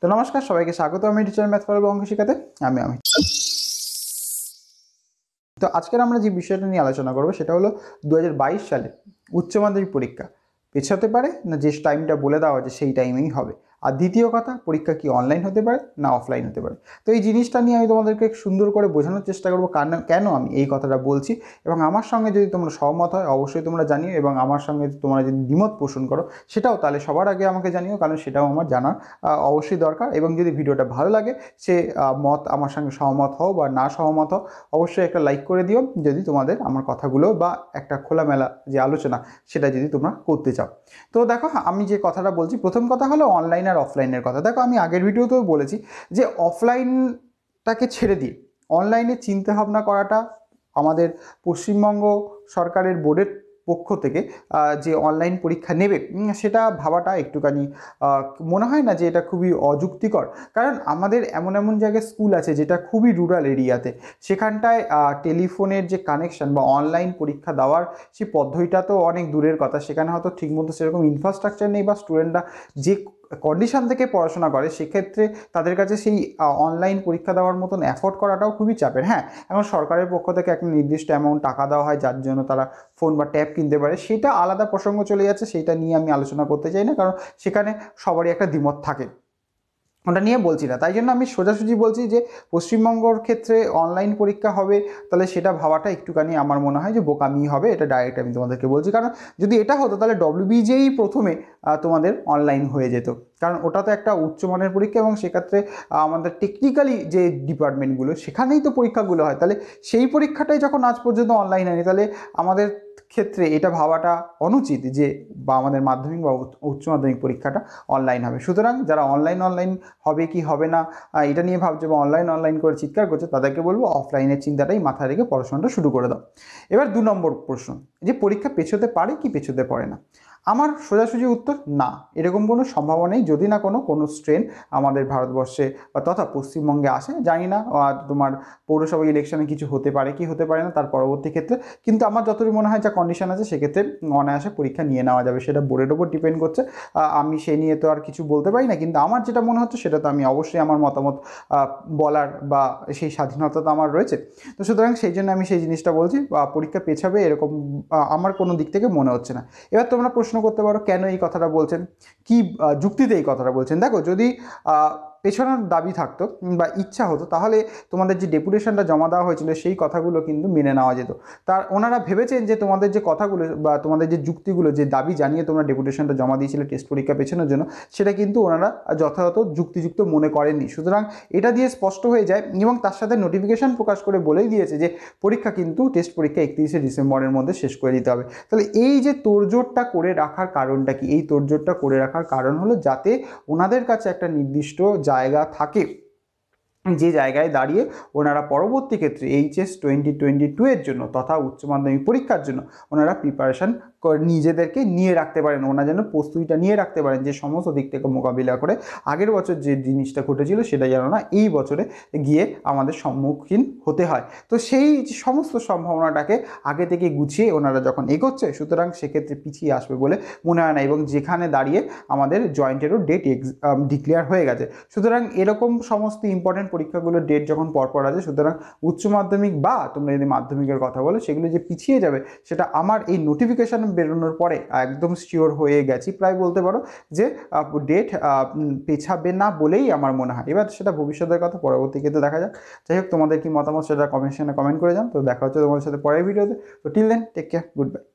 তো নমস্কার সবাইকে স্বাগত আমি টিচার ম্যাথ পর্ব অঙ্ক শিখাতে আমি আমি তো আজকের আমরা যে বিষয়টা নিয়ে আলোচনা করবো সেটা হলো দু সালে উচ্চ মাধ্যমিক পরীক্ষা পেছাতে পারে না যে টাইমটা বলে দেওয়া হয়েছে সেই টাইমেই হবে আর দ্বিতীয় কথা পরীক্ষা কি অনলাইন হতে পারে না অফলাইন হতে পারে তো এই জিনিসটা নিয়ে আমি তোমাদেরকে সুন্দর করে বোঝানোর চেষ্টা করবো কেন কেন আমি এই কথাটা বলছি এবং আমার সঙ্গে যদি তোমরা সহমত হয় অবশ্যই তোমরা জানিও এবং আমার সঙ্গে তোমরা যদি দ্বিমত পোষণ করো সেটাও তাহলে সবার আগে আমাকে জানিও কারণ সেটাও আমার জানা অবশ্যই দরকার এবং যদি ভিডিওটা ভালো লাগে সে মত আমার সঙ্গে সহমত হও বা না সহমত হও অবশ্যই একটা লাইক করে দিও যদি তোমাদের আমার কথাগুলো বা একটা খোলামেলা যে আলোচনা সেটা যদি তোমরা করতে চাও তো দেখো আমি যে কথাটা বলছি প্রথম কথা হলো অনলাইনে আর অফলাইনের কথা দেখো আমি আগের ভিডিওতেও বলেছি যে অফলাইনটাকে ছেড়ে দিয়ে অনলাইনে চিন্তাভাবনা করাটা আমাদের পশ্চিমবঙ্গ সরকারের বোর্ডের পক্ষ থেকে যে অনলাইন পরীক্ষা নেবে সেটা ভাবাটা একটুখানি মনে হয় না যে এটা খুবই অযুক্তিকর কারণ আমাদের এমন এমন জায়গায় স্কুল আছে যেটা খুবই রুরাল এরিয়াতে সেখানটায় টেলিফোনের যে কানেকশন বা অনলাইন পরীক্ষা দেওয়ার সেই পদ্ধতিটা তো অনেক দূরের কথা সেখানে হয়তো ঠিকমতো সেরকম ইনফ্রাস্ট্রাকচার নেই বা স্টুডেন্টরা যে কন্ডিশন থেকে পড়াশোনা করে সেক্ষেত্রে তাদের কাছে সেই অনলাইন পরীক্ষা দেওয়ার মতন অ্যাফোর্ড করাটাও খুবই চাপের হ্যাঁ এখন সরকারের পক্ষ থেকে একটা নির্দিষ্ট অ্যামাউন্ট টাকা দেওয়া হয় যার জন্য তারা ফোন বা ট্যাব কিনতে পারে সেটা আলাদা প্রসঙ্গ চলে যাচ্ছে সেটা নিয়ে আমি আলোচনা করতে চাই না কারণ সেখানে সবারই একটা দ্বিমত থাকে ওটা নিয়ে বলছি না তাই জন্য আমি সোজাসুজি বলছি যে পশ্চিমবঙ্গর ক্ষেত্রে অনলাইন পরীক্ষা হবে তাহলে সেটা ভাবাটা একটুখানি আমার মনে হয় যে বোকামি হবে এটা ডাইরেক্ট আমি তোমাদেরকে বলছি কারণ যদি এটা হতো তাহলে ডব্লিউবিজেই প্রথমে তোমাদের অনলাইন হয়ে যেত কারণ ওটা তো একটা উচ্চমানের পরীক্ষা এবং সেক্ষেত্রে আমাদের টেকনিক্যালি যে ডিপার্টমেন্টগুলো সেখানেই তো পরীক্ষাগুলো হয় তাহলে সেই পরীক্ষাটাই যখন আজ পর্যন্ত অনলাইন হয়নি তাহলে আমাদের ক্ষেত্রে এটা ভাবাটা অনুচিত যে বা আমাদের মাধ্যমিক বা উচ্চ মাধ্যমিক পরীক্ষাটা অনলাইন হবে সুতরাং যারা অনলাইন অনলাইন হবে কি হবে না এটা নিয়ে ভাবছে বা অনলাইন অনলাইন করে চিৎকার করছে তাদেরকে বলবো অফলাইনের চিন্তাটাই মাথায় রেখে পড়াশোনাটা শুরু করে দাও এবার দু নম্বর প্রশ্ন যে পরীক্ষা পেছোতে পারে কি পেছোতে পারে না আমার সোজাসুজি উত্তর না এরকম কোনো সম্ভাবনা নেই যদি না কোনো কোনো স্ট্রেন আমাদের ভারতবর্ষে বা তথা পশ্চিমবঙ্গে আসে জানি না তোমার পৌরসভা ইলেকশনে কিছু হতে পারে কি হতে পারে না তার পরবর্তী ক্ষেত্রে কিন্তু আমার যতটুকু মনে হয় যা কন্ডিশন আছে সেক্ষেত্রে অনায়াসে পরীক্ষা নিয়ে নেওয়া যাবে সেটা বোর্ডের ওপর ডিপেন্ড করছে আমি সে নিয়ে তো আর কিছু বলতে পারি না কিন্তু আমার যেটা মনে হচ্ছে সেটা তো আমি অবশ্যই আমার মতামত বলার বা সেই স্বাধীনতা তো আমার রয়েছে তো সুতরাং সেই জন্য আমি সেই জিনিসটা বলছি পরীক্ষা পেছাবে এরকম আমার কোনো দিক থেকে মনে হচ্ছে না এবার তোমরা প্রশ্ন প্রশ্ন করতে পারো কেন এই কথাটা বলছেন কি যুক্তিতে এই কথাটা বলছেন দেখো যদি পেছনের দাবি থাকতো বা ইচ্ছা হতো তাহলে তোমাদের যে ডেপুটেশনটা জমা দেওয়া হয়েছিল সেই কথাগুলো কিন্তু মেনে নেওয়া যেত তার ওনারা ভেবেছেন যে তোমাদের যে কথাগুলো বা তোমাদের যে যুক্তিগুলো যে দাবি জানিয়ে তোমরা ডেপুটেশনটা জমা দিয়েছিলে টেস্ট পরীক্ষা পেছনের জন্য সেটা কিন্তু ওনারা যথাযথ যুক্তিযুক্ত মনে করেননি সুতরাং এটা দিয়ে স্পষ্ট হয়ে যায় এবং তার সাথে নোটিফিকেশান প্রকাশ করে বলেই দিয়েছে যে পরীক্ষা কিন্তু টেস্ট পরীক্ষা একত্রিশে ডিসেম্বরের মধ্যে শেষ করে দিতে হবে তাহলে এই যে তোরজোটটা করে রাখার কারণটা কি এই তোরজোটটা করে রাখার কারণ হলো যাতে ওনাদের কাছে একটা নির্দিষ্ট জায়গা থাকে যে জায়গায় দাঁড়িয়ে ওনারা পরবর্তী ক্ষেত্রে এইচএস টোয়েন্টি টোয়েন্টি টু এর জন্য তথা উচ্চ মাধ্যমিক পরীক্ষার জন্য ওনারা প্রিপারেশান নিজেদেরকে নিয়ে রাখতে পারেন ওনারা যেন প্রস্তুতিটা নিয়ে রাখতে পারেন যে সমস্ত দিক থেকে মোকাবিলা করে আগের বছর যে জিনিসটা ঘটেছিল সেটা যেন না এই বছরে গিয়ে আমাদের সম্মুখীন হতে হয় তো সেই সমস্ত সম্ভাবনাটাকে আগে থেকে গুছিয়ে ওনারা যখন এগোচ্ছে সুতরাং সেক্ষেত্রে পিছিয়ে আসবে বলে মনে হয় না এবং যেখানে দাঁড়িয়ে আমাদের জয়েন্টেরও ডেট ডিক্লেয়ার হয়ে গেছে সুতরাং এরকম সমস্ত ইম্পর্টেন্ট পরীক্ষাগুলোর ডেট যখন পরপর আছে সুতরাং উচ্চ মাধ্যমিক বা তোমরা যদি মাধ্যমিকের কথা বলো সেগুলো যে পিছিয়ে যাবে সেটা আমার এই নোটিফিকেশান বেরোনোর পরে একদম শিওর হয়ে গেছি প্রায় বলতে পারো যে ডেট পেছাবে না বলেই আমার মনে হয় এবার সেটা ভবিষ্যতের কথা পরবর্তী ক্ষেত্রে দেখা যাক যাই হোক তোমাদের কি মতামত সেটা কমেন্ট কমেন্ট করে যান তো দেখা হচ্ছে তোমাদের সাথে পরের ভিডিওতে তো till then take care good by